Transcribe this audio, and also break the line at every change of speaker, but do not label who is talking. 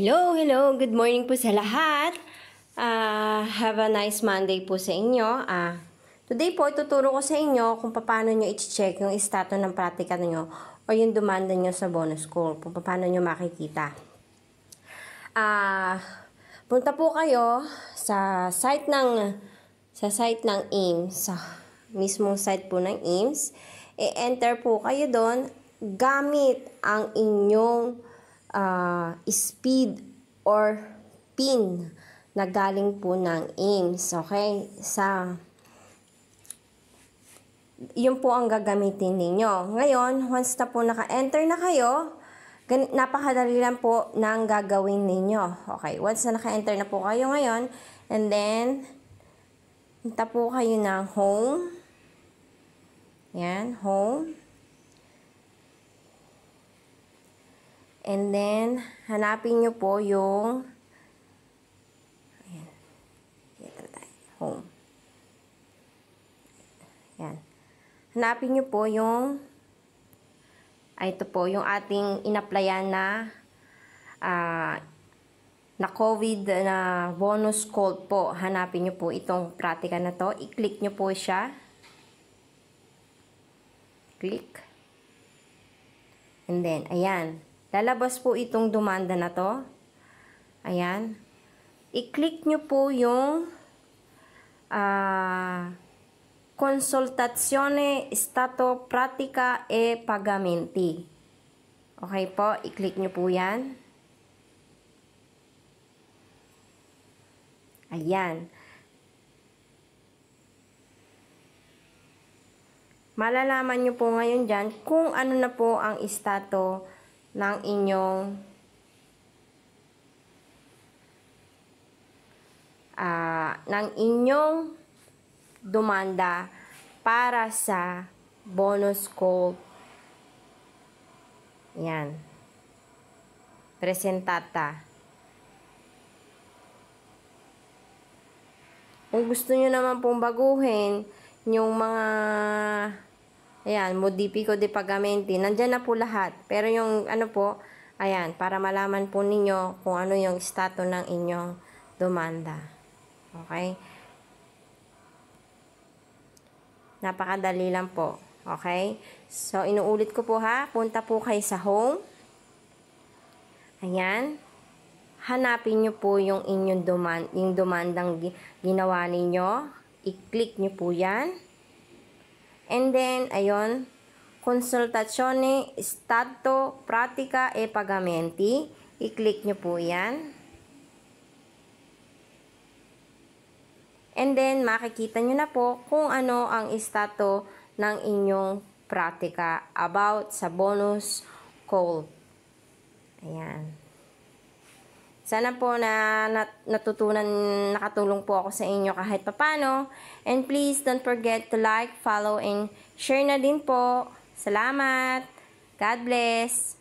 Hello, hello. Good morning po sa lahat. Uh, have a nice Monday po sa inyo. Uh, today po, tuturo ko sa inyo kung paano nyo i-check yung status ng pratika nyo o yung demanda nyo sa bonus score. Kung paano nyo makikita. Uh, punta po kayo sa site ng sa site ng IMS. Sa mismong site po ng IMS. E-enter po kayo doon gamit ang inyong uh, speed or pin na galing po ng AIMS, okay? Sa yun po ang gagamitin ninyo. Ngayon, once na po naka-enter na kayo, napakadali lang po ng gagawin ninyo. Okay, once na naka-enter na po kayo ngayon, and then, punta po kayo ng home. Yan, home. And then, hanapin nyo po yung ayan, home. Ayan. Hanapin nyo po yung ay, ah, ito po, yung ating inaplayan na uh, na COVID na bonus call po. Hanapin nyo po itong pratika na to. I-click nyo po siya. Click. And then, ayan. Lalabas po itong dumanda na to. Ayan. I-click nyo po yung uh, Consultazione Stato Pratica e Pagamenti. Okay po, i-click nyo po yan. Ayan. Malalaman nyo po ngayon dyan kung ano na po ang stato ng inyong uh, ng inyong dumanda para sa bonus call. Yan. Presentata. Kung gusto nyo naman pong baguhin yung mga Ayan, modifico de pagamenti. Nandyan na po lahat. Pero yung ano po, ayan, para malaman po ninyo kung ano yung stato ng inyong demanda. Okay? Napakadali lang po. Okay? So, inuulit ko po ha. Punta po kayo sa home. Ayan. Hanapin nyo po yung inyong demand, yung demandang ginawa ninyo. I-click nyo po yan. And then, ayun, consultazione stato pratica e pagamenti. I-click nyo po yan. And then, makikita nyo na po kung ano ang stato ng inyong pratika about sa bonus call. Ayan. Sana po na natutunan, nakatulong po ako sa inyo kahit papano. And please don't forget to like, follow, and share na din po. Salamat! God bless!